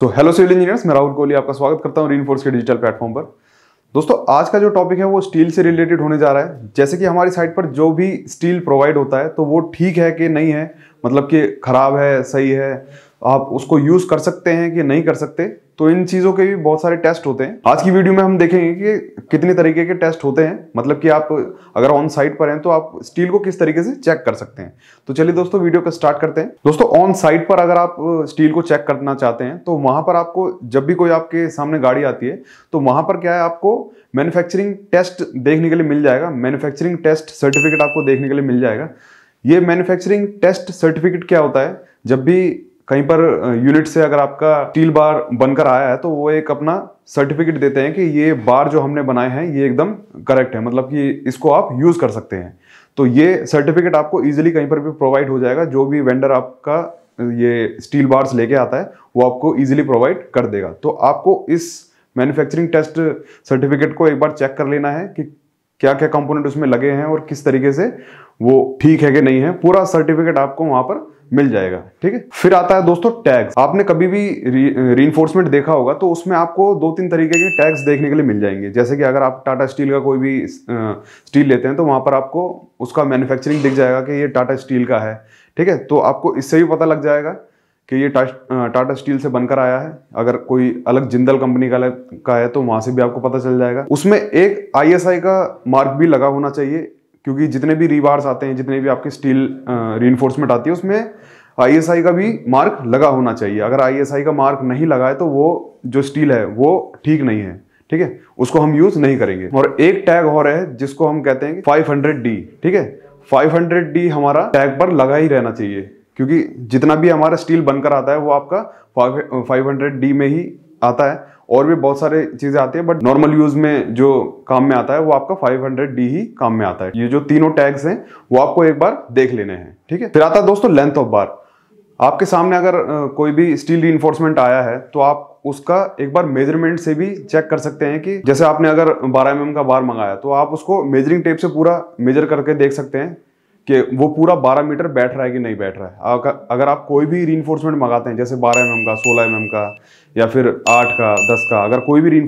तो hello civil engineers मैं राहुल कोहली आपका स्वागत करता हूँ रीनफोर्स के डिजिटल प्लेटफॉर्म पर दोस्तों आज का जो टॉपिक है वो स्टील से रिलेटेड होने जा रहा है जैसे कि हमारी साइट पर जो भी स्टील प्रोवाइड होता है तो वो ठीक है कि नहीं है मतलब कि खराब है सही है आप उसको यूज़ कर सकते हैं कि नहीं कर सकते तो इन चीज़ों के भी बहुत सारे टेस्ट होते हैं आज की वीडियो में हम देखेंगे कि कितने तरीके के टेस्ट होते हैं मतलब कि आप अगर ऑन साइट पर हैं तो आप स्टील को किस तरीके से चेक कर सकते हैं तो चलिए दोस्तों वीडियो का स्टार्ट करते हैं दोस्तों ऑन साइट पर अगर आप स्टील को चेक करना चाहते हैं तो वहां पर आपको जब भी कोई आपके सामने गाड़ी आती है तो वहां पर क्या है आपको मैन्युफैक्चरिंग टेस्ट देखने के लिए मिल जाएगा मैन्युफैक्चरिंग टेस्ट सर्टिफिकेट आपको देखने के लिए मिल जाएगा ये मैन्युफैक्चरिंग टेस्ट सर्टिफिकेट क्या होता है जब भी कहीं पर यूनिट से अगर आपका स्टील बार बनकर आया है तो वो एक अपना सर्टिफिकेट देते हैं कि ये बार जो हमने बनाए हैं ये एकदम करेक्ट है मतलब कि इसको आप यूज़ कर सकते हैं तो ये सर्टिफिकेट आपको ईजिली कहीं पर भी प्रोवाइड हो जाएगा जो भी वेंडर आपका ये स्टील बार्स लेके आता है वो आपको ईजिली प्रोवाइड कर देगा तो आपको इस मैन्युफैक्चरिंग टेस्ट सर्टिफिकेट को एक बार चेक कर लेना है कि क्या क्या कंपोनेंट उसमें लगे हैं और किस तरीके से वो ठीक है कि नहीं है पूरा सर्टिफिकेट आपको वहां पर मिल जाएगा ठीक है फिर आता है दोस्तों टैग्स आपने कभी भी री इन्फोर्समेंट देखा होगा तो उसमें आपको दो तीन तरीके के टैग्स देखने के लिए मिल जाएंगे जैसे कि अगर आप टाटा स्टील का कोई भी स्टील लेते हैं तो वहां पर आपको उसका मैन्युफैक्चरिंग दिख जाएगा कि ये टाटा स्टील का है ठीक है तो आपको इससे भी पता लग जाएगा कि ये टाटा स्टील से बनकर आया है अगर कोई अलग जिंदल कंपनी का का है तो वहां से भी आपको पता चल जाएगा उसमें एक आईएसआई का मार्क भी लगा होना चाहिए क्योंकि जितने भी रिवार्स आते हैं जितने भी आपकी स्टील री आती है उसमें आईएसआई का भी मार्क लगा होना चाहिए अगर आईएसआई का मार्क नहीं लगा है तो वो जो स्टील है वो ठीक नहीं है ठीक है उसको हम यूज नहीं करेंगे और एक टैग और है जिसको हम कहते हैं फाइव डी ठीक है 500D हमारा टैग पर लगा ही रहना चाहिए क्योंकि जितना भी हमारा स्टील बनकर आता है वो आपका फाइव हंड्रेड डी में ही आता है और भी बहुत सारे चीज़ें आती है बट नॉर्मल यूज में जो काम में आता है वो आपका 500 डी ही काम में आता है ये जो तीनों टैग्स हैं वो आपको एक बार देख लेने हैं ठीक है फिर आता है दोस्तों लेंथ ऑफ बार आपके सामने अगर कोई भी स्टील इन्फोर्समेंट आया है तो आप उसका एक बार मेजरमेंट से भी चेक कर सकते हैं कि जैसे आपने अगर 12 एम mm का बार मंगाया तो आप उसको मेजरिंग टेप से पूरा मेजर करके देख सकते हैं कि वो पूरा 12 मीटर बैठ रहा है कि नहीं बैठ रहा है अगर आप कोई भी री मंगाते हैं जैसे 12 एम mm का 16 एम mm का या फिर 8 का 10 का अगर कोई भी री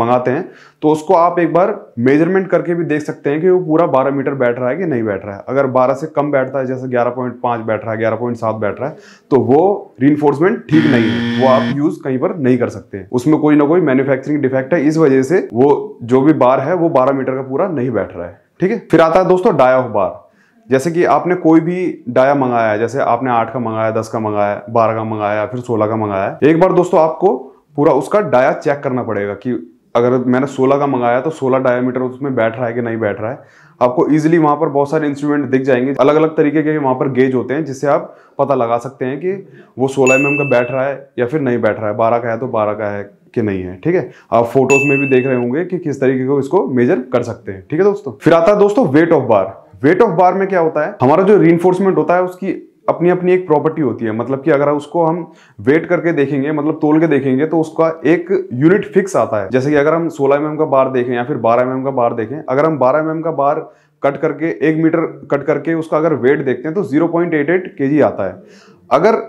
मंगाते हैं तो उसको आप एक बार मेजरमेंट करके भी देख सकते हैं कि वो पूरा 12 मीटर बैठ रहा है कि नहीं बैठ रहा है अगर 12 से कम बैठता है जैसे 11.5 बैठ रहा है ग्यारह बैठ रहा है तो वो री ठीक नहीं है वो आप यूज कहीं पर नहीं कर सकते हैं उसमें कोई ना कोई मैन्युफैक्चरिंग डिफेक्ट है इस वजह से वो जो भी बार है वो बारह मीटर का पूरा नहीं बैठ रहा है ठीक है फिर आता है दोस्तों डाया ऑफ बार जैसे कि आपने कोई भी डाया मंगाया है जैसे आपने आठ का मंगाया दस का मंगाया बारह का मंगाया फिर सोलह का मंगाया एक बार दोस्तों आपको पूरा उसका डाया चेक करना पड़ेगा कि अगर मैंने सोलह का मंगाया तो सोलह डायामीटर उसमें बैठ रहा है कि नहीं बैठ रहा है आपको इजिली वहां पर बहुत सारे इंस्ट्रूमेंट दिख जाएंगे अलग अलग तरीके के वहां पर गेज होते हैं जिससे आप पता लगा सकते हैं कि वो सोलह एम का बैठ रहा है या फिर नहीं बैठ रहा है बारह का है तो बारह का है कि नहीं है ठीक है आप फोटोज में भी देख रहे होंगे कि किस तरीके को इसको मेजर कर सकते हैं ठीक है दोस्तों फिर आता है दोस्तों weight of bar weight of bar में क्या होता है हमारा जो रीइन्फोर्समेंट होता है उसकी अपनी अपनी एक प्रॉपर्टी होती है मतलब कि अगर उसको हम वेट करके देखेंगे मतलब तोल के देखेंगे तो उसका एक यूनिट फिक्स आता है जैसे कि अगर हम 16 एम mm का बार देखें या फिर 12 एम mm का बार देखें अगर हम 12 एम mm का बार कट करके एक मीटर कट करके उसका अगर वेट देखते हैं तो 0.88 पॉइंट आता है अगर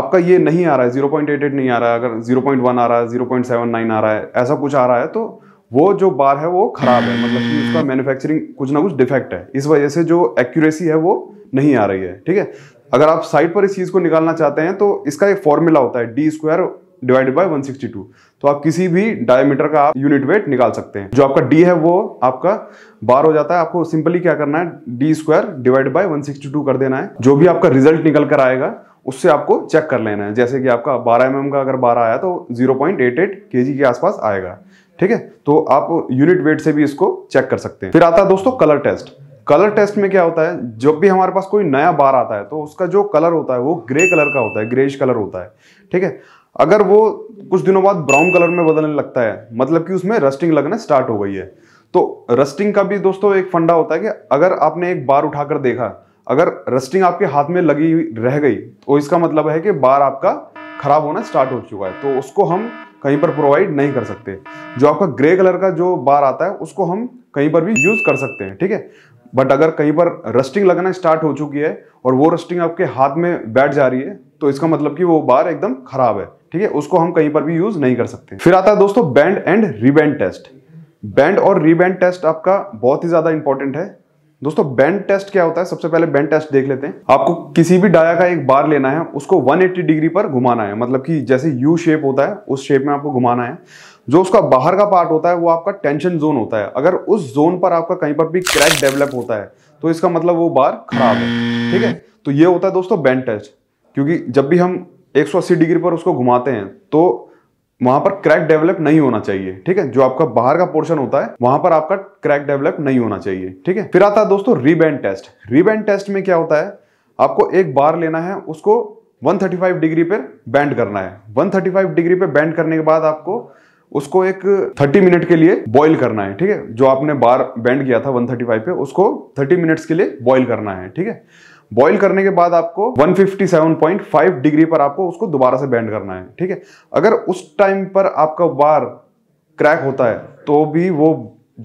आपका ये नहीं आ रहा है जीरो नहीं आ रहा है अगर जीरो आ रहा है जीरो आ रहा है ऐसा कुछ आ रहा है तो वो जो बार है वो खराब है मतलब कि उसका मैन्युफैक्चरिंग कुछ ना कुछ डिफेक्ट है इस वजह से जो एक्यूरेसी है वो नहीं आ रही है ठीक है अगर आप साइड पर इस चीज़ को निकालना चाहते हैं तो इसका एक फॉर्मूला होता है डी स्क्वायर डिवाइडेड बाय 162 तो आप किसी भी डायमीटर का आप यूनिट वेट निकाल सकते हैं जो आपका डी है वो आपका बार हो जाता है आपको सिंपली क्या करना है डी स्क्वायर डिवाइड बाय 162 कर देना है जो भी आपका रिजल्ट निकल कर आएगा उससे आपको चेक कर लेना है जैसे कि आपका बारह एम mm का अगर बारह आया तो जीरो पॉइंट एट एट के जी के आसपास आएगा ठीक है तो आप यूनिट वेट से भी इसको चेक कर सकते हैं फिर आता है दोस्तों कलर टेस्ट कलर टेस्ट में क्या होता है जब भी हमारे पास कोई नया बार आता है तो उसका जो कलर होता है वो ग्रे कलर का होता है ग्रेश कलर होता है ठीक है अगर वो कुछ दिनों बाद ब्राउन कलर में बदलने लगता है मतलब कि उसमें रस्टिंग लगना स्टार्ट हो गई है तो रस्टिंग का भी दोस्तों एक फंडा होता है कि अगर आपने एक बार उठाकर देखा अगर रस्टिंग आपके हाथ में लगी रह गई तो इसका मतलब है कि बार आपका खराब होना स्टार्ट हो चुका है तो उसको हम कहीं पर प्रोवाइड नहीं कर सकते जो आपका ग्रे कलर का जो बार आता है उसको हम कहीं पर भी यूज़ कर सकते हैं ठीक है बट अगर कहीं पर रस्टिंग लगना स्टार्ट हो चुकी है और वो रस्टिंग आपके हाथ में बैठ जा रही है तो इसका मतलब कि वो बार एकदम खराब है ठीक है उसको हम कहीं पर भी यूज नहीं कर सकते फिर आता है दोस्तों bend and rebend test bend और रिबैंड टेस्ट आपका बहुत ही ज़्यादा इंपॉर्टेंट है दोस्तों बैंड टेस्ट क्या होता है सबसे पहले बैंड टेस्ट देख लेते हैं आपको किसी भी डाया का एक बार लेना है उसको 180 डिग्री पर घुमाना है मतलब कि जैसे यू शेप होता है उस शेप में आपको घुमाना है जो उसका बाहर का पार्ट होता है वो आपका टेंशन जोन होता है अगर उस जोन पर आपका कहीं पर भी क्रैक डेवलप होता है तो इसका मतलब वो बार खराब है ठीक है तो ये होता है दोस्तों बैंड टेस्ट क्योंकि जब भी हम एक डिग्री पर उसको घुमाते हैं तो वहां पर क्रैक डेवलप नहीं होना चाहिए ठीक है जो आपका बाहर का पोर्शन होता है वहां पर आपका क्रैक डेवलप नहीं होना चाहिए ठीक है फिर आता है दोस्तों रिबैंड टेस्ट रिबैंड टेस्ट में क्या होता है आपको एक बार लेना है उसको 135 डिग्री पर बैंड करना है 135 डिग्री पे बैंड करने के बाद आपको उसको एक 30 मिनट के लिए बॉईल करना है ठीक है जो आपने बार बैंड किया था 135 पे उसको 30 मिनट्स के लिए बॉईल करना है ठीक है बॉईल करने के बाद आपको 157.5 डिग्री पर आपको उसको दोबारा से बैंड करना है ठीक है अगर उस टाइम पर आपका बार क्रैक होता है तो भी वो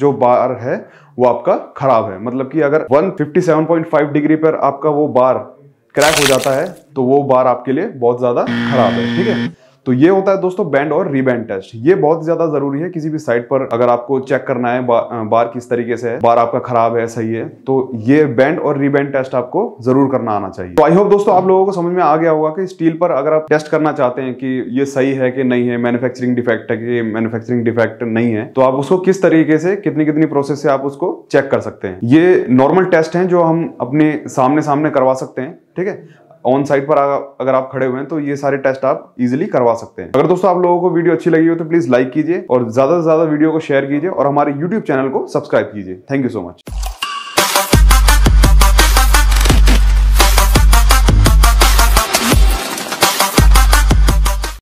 जो बार है वो आपका खराब है मतलब कि अगर 157.5 डिग्री पर आपका वो बार क्रैक हो जाता है तो वो बार आपके लिए बहुत ज़्यादा खराब है ठीक है तो ये होता है दोस्तों बैंड और रीबैंड टेस्ट ये बहुत ज्यादा जरूरी है किसी भी साइट पर अगर आपको चेक करना है बा, बार किस तरीके से है बार आपका खराब है सही है तो ये बैंड और रीबैंड टेस्ट आपको जरूर करना आना चाहिए तो आई होप दोस्तों आप लोगों को समझ में आ गया होगा कि स्टील पर अगर आप टेस्ट करना चाहते हैं कि ये सही है कि नहीं है मैनुफेक्चरिंग डिफेक्ट है कि मैनुफेक्चरिंग डिफेक्ट नहीं है तो आप उसको किस तरीके से कितनी कितनी प्रोसेस से आप उसको चेक कर सकते हैं ये नॉर्मल टेस्ट है जो हम अपने सामने सामने करवा सकते हैं ठीक है ऑन साइट पर अगर आप खड़े हुए हैं तो ये सारे टेस्ट आप इजिली करवा सकते हैं अगर दोस्तों आप लोगों को वीडियो अच्छी लगी हो तो प्लीज लाइक कीजिए और ज्यादा से ज्यादा वीडियो को शेयर कीजिए और हमारे यूट्यूब चैनल को सब्सक्राइब कीजिए थैंक यू सो मच